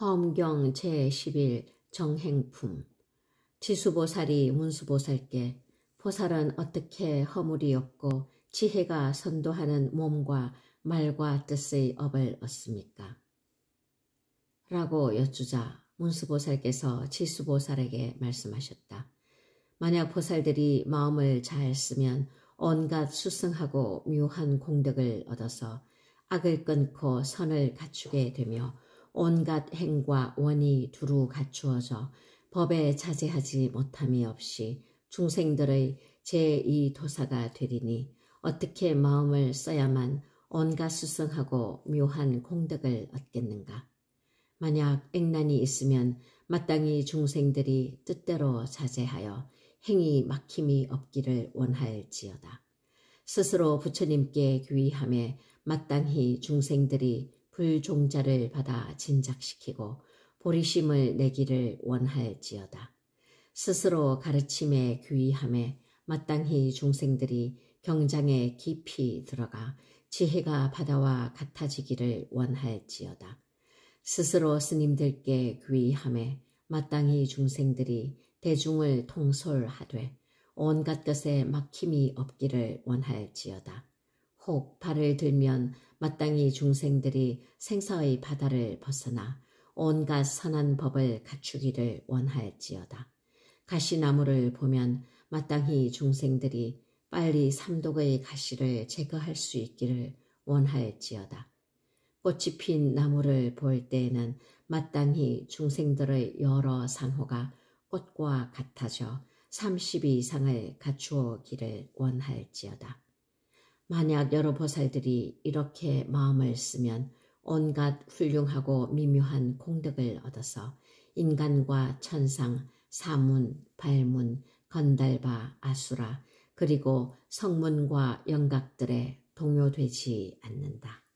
화엄경 제11 정행품 지수보살이 문수보살께 보살은 어떻게 허물이 없고 지혜가 선도하는 몸과 말과 뜻의 업을 얻습니까? 라고 여쭈자 문수보살께서 지수보살에게 말씀하셨다. 만약 보살들이 마음을 잘 쓰면 온갖 수승하고 묘한 공덕을 얻어서 악을 끊고 선을 갖추게 되며 온갖 행과 원이 두루 갖추어져 법에 자제하지 못함이 없이 중생들의 제2도사가 되리니 어떻게 마음을 써야만 온갖 수성하고 묘한 공덕을 얻겠는가. 만약 액난이 있으면 마땅히 중생들이 뜻대로 자제하여 행이 막힘이 없기를 원할지어다. 스스로 부처님께 귀함에 마땅히 중생들이 불 그 종자를 받아 진작시키고 보리심을 내기를 원할지어다. 스스로 가르침의 귀함에 마땅히 중생들이 경장에 깊이 들어가 지혜가 바다와 같아지기를 원할지어다. 스스로 스님들께 귀함에 마땅히 중생들이 대중을 통솔하되 온갖 것에 막힘이 없기를 원할지어다. 혹 발을 들면 마땅히 중생들이 생사의 바다를 벗어나 온갖 선한 법을 갖추기를 원할지어다. 가시나무를 보면 마땅히 중생들이 빨리 삼독의 가시를 제거할 수 있기를 원할지어다. 꽃이 핀 나무를 볼 때에는 마땅히 중생들의 여러 상호가 꽃과 같아져 30이상을 갖추어 기를 원할지어다. 만약 여러 보살들이 이렇게 마음을 쓰면 온갖 훌륭하고 미묘한 공덕을 얻어서 인간과 천상, 사문, 발문, 건달바, 아수라 그리고 성문과 영각들에 동요되지 않는다.